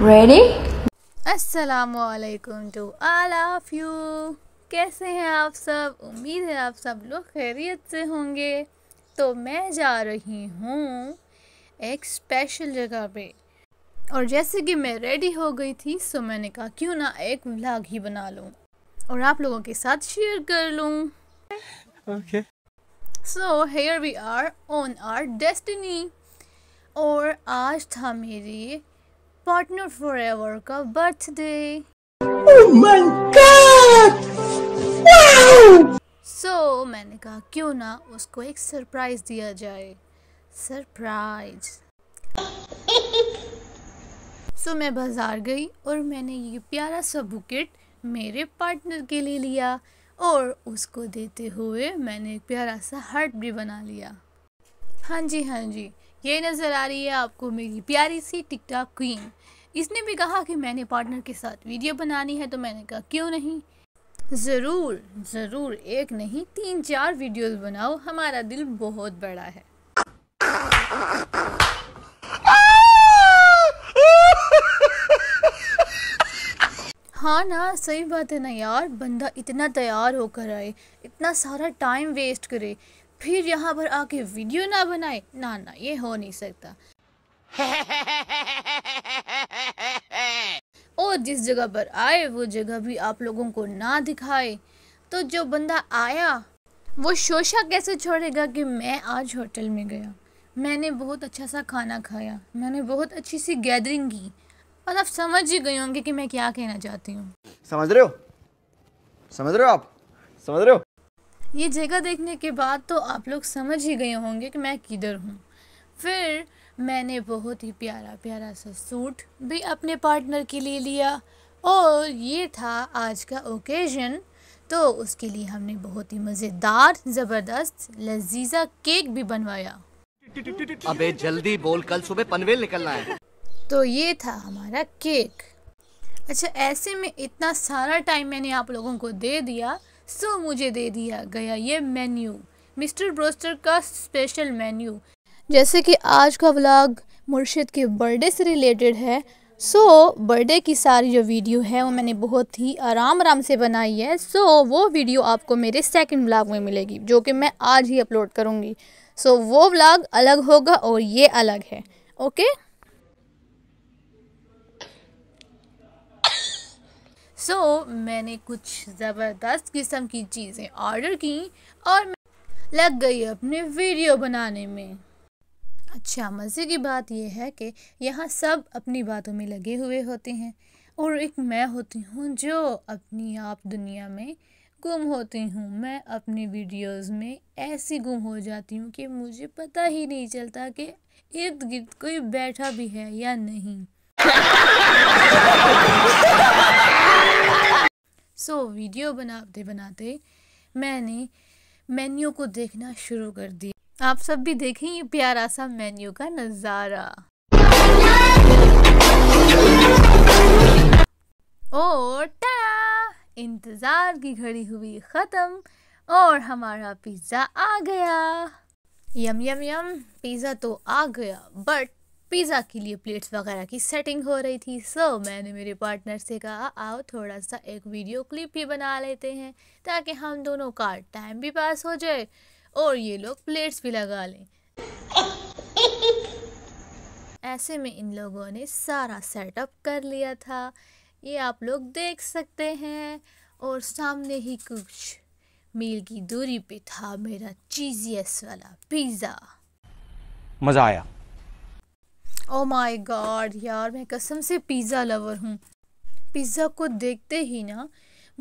Ready? असलकुम to all of you कैसे हैं आप सब उम्मीद है आप सब लोग खैरियत से होंगे तो मैं जा रही हूँ एक स्पेशल जगह पे और जैसे कि मैं रेडी हो गई थी सो मैंने कहा क्यों ना एक व्लॉग ही बना लूँ और आप लोगों के साथ शेयर कर लूँ okay so here we are on our destiny और आज था मेरी पार्टनर फॉर एवर का बर्थडे सो मैंने कहा क्यों ना उसको एक सरप्राइज दिया जाए सरप्राइज सो so, मैं बाज़ार गई और मैंने ये प्यारा सा बुकेट मेरे पार्टनर के लिए लिया और उसको देते हुए मैंने एक प्यारा सा हार्ट भी बना लिया हाँ जी हाँ जी ये नज़र आ रही है आपको मेरी प्यारी सी टिकटॉक क्वीन इसने भी कहा कि मैंने पार्टनर के साथ वीडियो बनानी है तो मैंने कहा क्यों नहीं ज़रूर ज़रूर एक नहीं तीन चार वीडियोस बनाओ हमारा दिल बहुत बड़ा है हाँ ना सही बात है ना यार बंदा इतना तैयार होकर आए इतना सारा टाइम वेस्ट करे फिर यहाँ पर आके वीडियो ना बनाए ना ना ये हो नहीं सकता और जिस जगह पर आए वो जगह भी आप लोगों को ना दिखाए तो जो बंदा आया वो शोशा कैसे छोड़ेगा कि मैं आज होटल में गया मैंने बहुत अच्छा सा खाना खाया मैंने बहुत अच्छी सी गैदरिंग की और आप समझ ही गए होंगे कि मैं क्या कहना चाहती हूँ समझ रहे हो समझ रहे हो आप समझ रहे हो ये जगह देखने के बाद तो आप लोग समझ ही गए होंगे कि मैं किधर हूँ फिर मैंने बहुत ही प्यारा प्यारा सा सूट भी अपने पार्टनर के लिए लिया और ये था आज का ओकेजन तो उसके लिए हमने बहुत ही मज़ेदार ज़बरदस्त लजीज़ा केक भी बनवाया अबे जल्दी बोल कल सुबह पनवेल निकलना है तो ये था हमारा केक अच्छा ऐसे में इतना सारा टाइम मैंने आप लोगों को दे दिया सो मुझे दे दिया गया ये मेन्यू मिस्टर ब्रोस्टर का स्पेशल मेन्यू जैसे कि आज का व्लॉग मुर्शिद के बर्थडे से रिलेटेड है सो so, बर्थडे की सारी जो वीडियो है वो मैंने बहुत ही आराम आराम से बनाई है सो so, वो वीडियो आपको मेरे सेकंड व्लॉग में मिलेगी जो कि मैं आज ही अपलोड करूँगी सो so, वो व्लॉग अलग होगा और ये अलग है ओके okay? सो so, मैंने कुछ ज़बरदस्त किस्म की चीज़ें ऑर्डर की और लग गई अपने वीडियो बनाने में अच्छा मज़े की बात यह है कि यहाँ सब अपनी बातों में लगे हुए होते हैं और एक मैं होती हूँ जो अपनी आप दुनिया में गुम होती हूँ मैं अपनी वीडियोस में ऐसी गुम हो जाती हूँ कि मुझे पता ही नहीं चलता कि इर्द गिर्द कोई बैठा भी है या नहीं सो so, वीडियो बनाते बनाते मैंने मेन्यू को देखना शुरू कर दिया आप सब भी देखें ये प्यारा सा मेन्यू का नज़ारा और टड़ा इंतज़ार की घड़ी हुई ख़त्म और हमारा पिज़्ज़ा आ गया यम यम यम पिज़्ज़ा तो आ गया बट पिज़्ज़ा के लिए प्लेट्स वगैरह की सेटिंग हो रही थी सो so, मैंने मेरे पार्टनर से कहा आओ थोड़ा सा एक वीडियो क्लिप भी बना लेते हैं ताकि हम दोनों का टाइम भी पास हो जाए और ये लोग प्लेट्स भी लगा लें ऐसे में इन लोगों ने सारा सेटअप कर लिया था ये आप लोग देख सकते हैं और सामने ही कुछ मील की दूरी पे था मेरा चीजियस वाला पिज़्ज़ा मज़ा आया ओ माय गॉड यार मैं कसम से पिज़्ज़ा लवर हूँ पिज़्ज़ा को देखते ही ना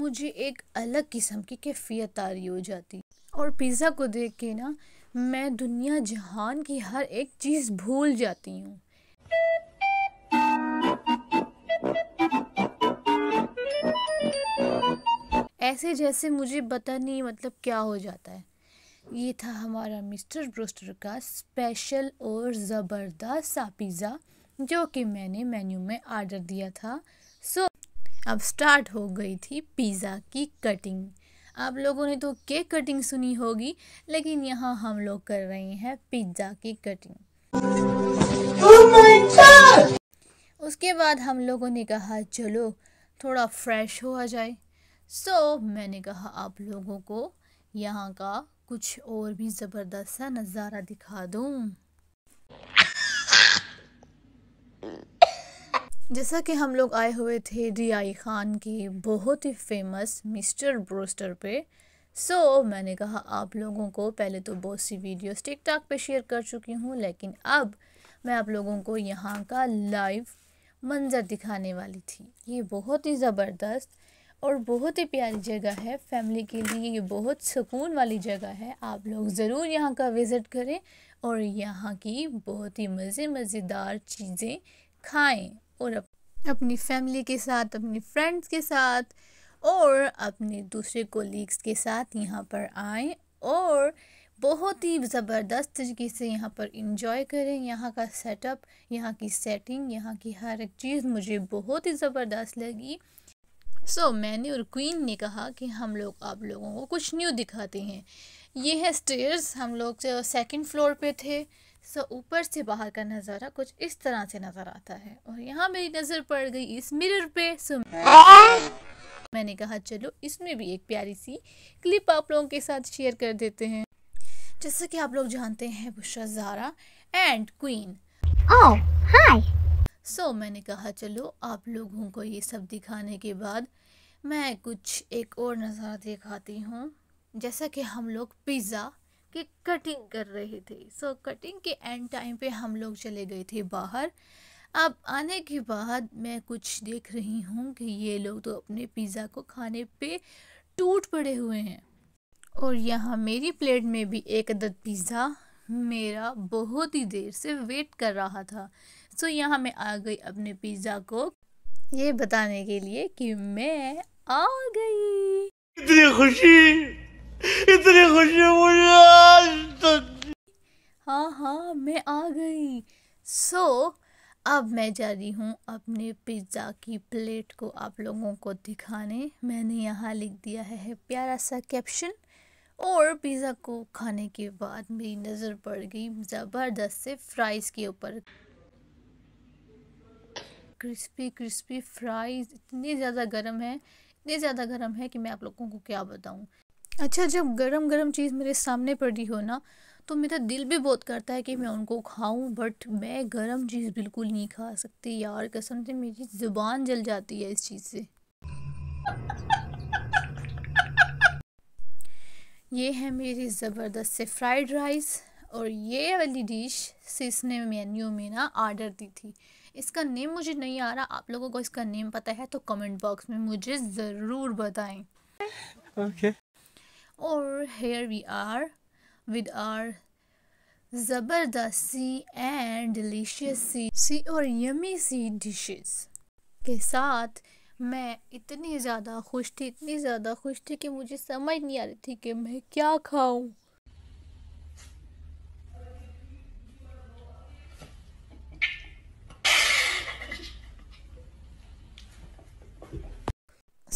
मुझे एक अलग किस्म की कैफियत रही हो जाती और पिज़्ज़ा को देख के ना मैं दुनिया जहान की हर एक चीज़ भूल जाती हूँ ऐसे जैसे मुझे पता नहीं मतलब क्या हो जाता है ये था हमारा मिस्टर ब्रोस्टर का स्पेशल और ज़बरदस्त सा पिज़्ज़ा जो कि मैंने मेन्यू में आर्डर दिया था सो so, अब स्टार्ट हो गई थी पिज़्ज़ा की कटिंग आप लोगों ने तो केक कटिंग सुनी होगी लेकिन यहाँ हम लोग कर रहे हैं पिज्ज़ा की कटिंग oh उसके बाद हम लोगों ने कहा चलो थोड़ा फ्रेश हुआ जाए सो so, मैंने कहा आप लोगों को यहाँ का कुछ और भी ज़बरदस्त सा नज़ारा दिखा दूँ जैसा कि हम लोग आए हुए थे रियाई ख़ान के बहुत ही फेमस मिस्टर ब्रोस्टर पे सो so, मैंने कहा आप लोगों को पहले तो बहुत सी वीडियोस टिकटॉक पे शेयर कर चुकी हूँ लेकिन अब मैं आप लोगों को यहाँ का लाइव मंज़र दिखाने वाली थी ये बहुत ही ज़बरदस्त और बहुत ही प्यारी जगह है फैमिली के लिए ये बहुत सुकून वाली जगह है आप लोग ज़रूर यहाँ का विज़िट करें और यहाँ की बहुत ही मज़े मज़ेदार चीज़ें खाएं और अपनी फैमिली के साथ अपनी फ्रेंड्स के साथ और अपने दूसरे कोलीग्स के साथ यहाँ पर आएँ और बहुत ही ज़बरदस्त तरीके से यहाँ पर इंजॉय करें यहाँ का सेटअप यहाँ की सेटिंग यहाँ की हर एक चीज़ मुझे बहुत ही ज़बरदस्त लगी सो so, मैंने और क्वीन ने कहा कि हम लोग आप लोगों को कुछ न्यू दिखाते हैं ये है स्टेयर्स हम लोग सेकंड फ्लोर पे थे सो so, ऊपर से बाहर का नज़ारा कुछ इस तरह से नज़र आता है और यहाँ मेरी नज़र पड़ गई इस मिरर पे सो so, मैंने कहा चलो इसमें भी एक प्यारी सी क्लिप आप लोगों के साथ शेयर कर देते हैं जैसा कि आप लोग जानते हैं Bushra Zara and queen oh hi so मैंने कहा चलो आप लोगों को ये सब दिखाने के बाद मैं कुछ एक और नज़ारा दिखाती हूँ जैसा कि हम लोग पिज़्ज़ा की कटिंग कर रहे थे सो so, कटिंग के एंड टाइम पे हम लोग चले गए थे बाहर अब आने के बाद मैं कुछ देख रही हूँ कि ये लोग तो अपने पिज़्ज़ा को खाने पे टूट पड़े हुए हैं और यहाँ मेरी प्लेट में भी एक अदद पिज़्ज़ा मेरा बहुत ही देर से वेट कर रहा था सो तो यहाँ मैं आ गई अपने पिज़्ज़ा को ये बताने के लिए कि मैं आ गई इतनी खुशी इतनी खुशी मुझे आज तक हाँ हाँ मैं आ गई सो so, अब मैं जा रही हूँ अपने पिज़्ज़ा की प्लेट को आप लोगों को दिखाने मैंने यहाँ लिख दिया है प्यारा सा कैप्शन और पिज़्ज़ा को खाने के बाद मेरी नज़र पड़ गई ज़बरदस्त से फ्राइज़ के ऊपर क्रिस्पी क्रिस्पी फ्राइज इतने ज़्यादा गर्म है इतने ज़्यादा गर्म है कि मैं आप लोगों को क्या बताऊँ अच्छा जब गर्म गर्म चीज़ मेरे सामने पड़ी हो ना तो मेरा दिल भी बहुत करता है कि मैं उनको खाऊं बट मैं गरम चीज़ बिल्कुल नहीं खा सकती यार कसम से मेरी ज़ुबान जल जाती है इस चीज़ से ये है मेरी ज़बरदस्त से फ्राइड राइस और ये वाली डिश सिसने मेन्यू में ना आर्डर दी थी इसका नेम मुझे नहीं आ रहा आप लोगों को इसका नेम पता है तो कमेंट बॉक्स में मुझे ज़रूर बताएं ओके और here we are with our जबरदस्त सी एंड डिलीशियस सी सी और यमी सी डिशेस के साथ मैं इतनी ज़्यादा खुश थी इतनी ज़्यादा खुश थी कि मुझे समझ नहीं आ रही थी कि मैं क्या खाऊं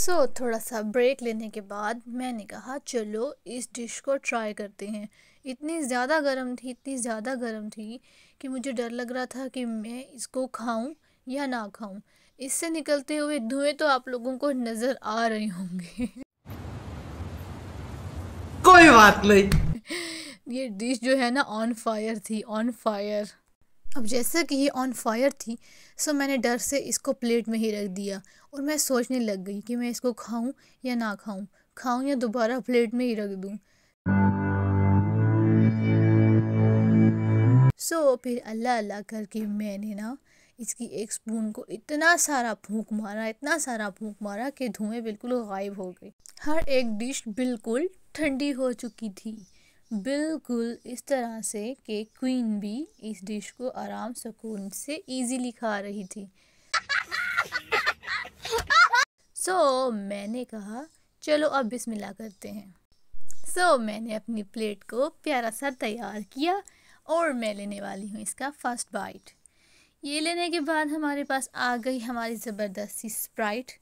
सो so, थोड़ा सा ब्रेक लेने के बाद मैंने कहा चलो इस डिश को ट्राई करते हैं इतनी ज़्यादा गर्म थी इतनी ज़्यादा गर्म थी कि मुझे डर लग रहा था कि मैं इसको खाऊं या ना खाऊं इससे निकलते हुए धुएं तो आप लोगों को नज़र आ रहे होंगे कोई बात नहीं ये डिश जो है ना ऑन फायर थी ऑन फायर अब जैसा कि ये ऑन फायर थी सो मैंने डर से इसको प्लेट में ही रख दिया और मैं सोचने लग गई कि मैं इसको खाऊं या ना खाऊं खाऊं या दोबारा प्लेट में ही रख दूं सो so, फिर अल्लाह अल्लाह करके मैंने ना इसकी एक स्पून को इतना सारा फूंक मारा इतना सारा फूंक मारा कि धुएं बिल्कुल गायब हो गई हर एक डिश बिल्कुल ठंडी हो चुकी थी बिल्कुल इस तरह से कि क्वीन भी इस डिश को आराम सुकून से इजीली खा रही थी सो so, मैंने कहा चलो अब बिस्मिल्लाह करते हैं सो so, मैंने अपनी प्लेट को प्यारा सा तैयार किया और मैं लेने वाली हूँ इसका फर्स्ट बाइट ये लेने के बाद हमारे पास आ गई हमारी ज़बरदस्ती स्प्राइट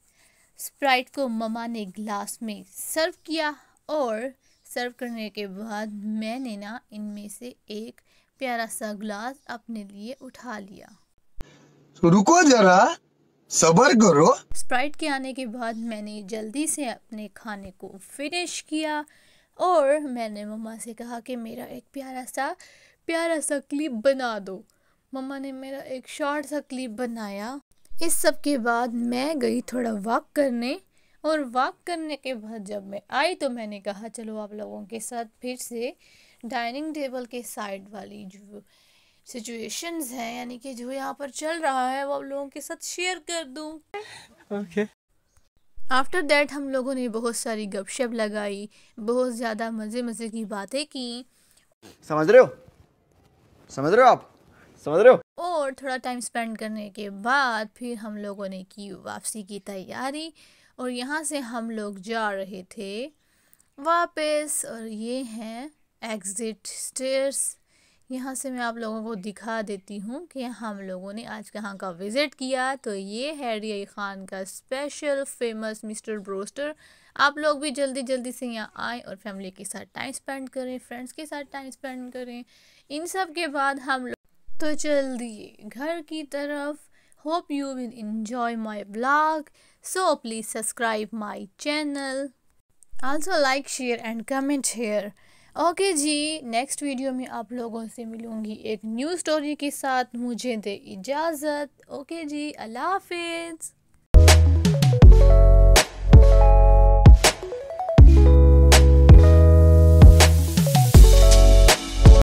स्प्राइट को ममा ने ग्लास में सर्व किया और सर्व करने के बाद मैंने ना इनमें से एक प्यारा सा ग्लास अपने लिए उठा लिया तो रुको जरा सबर करो स्प्राइट के आने के बाद मैंने जल्दी से अपने खाने को फिनिश किया और मैंने मम्मा से कहा कि मेरा एक प्यारा सा प्यारा सा क्लिप बना दो मम्मा ने मेरा एक शॉर्ट सा क्लिप बनाया इस सब के बाद मैं गई थोड़ा वॉक करने और वॉक करने के बाद जब मैं आई तो मैंने कहा चलो आप लोगों के साथ फिर से डाइनिंग टेबल के साइड वाली जो सिचुएशंस हैं यानी कि जो यहाँ पर चल रहा है वो आप लोगों के साथ शेयर कर दूँ ओके okay. आफ्टर दैट हम लोगों ने बहुत सारी गपशप लगाई बहुत ज़्यादा मज़े मज़े की बातें की समझ रहे हो समझ रहे हो आप समझ रहे हो और थोड़ा टाइम स्पेंड करने के बाद फिर हम लोगों ने की वापसी की तैयारी और यहाँ से हम लोग जा रहे थे वापस और ये हैं एग्ज़िट स्टेयर्स यहाँ से मैं आप लोगों को दिखा देती हूँ कि हम लोगों ने आज कहाँ का विज़िट किया तो ये है रिया ख़ान का स्पेशल फेमस मिस्टर ब्रोस्टर आप लोग भी जल्दी जल्दी से यहाँ आएँ और फैमिली के साथ टाइम स्पेंड करें फ्रेंड्स के साथ टाइम स्पेंड करें इन सब के बाद हम लोग तो चल दिए घर की तरफ hope you will enjoy my vlog so please subscribe my channel also like share and comment here okay okay जी नेक्स्ट वीडियो में आप लोगों से मिलूँगी एक न्यू स्टोरी के साथ मुझे दे इजाज़त ओके okay जी अल्लाह हाफिज़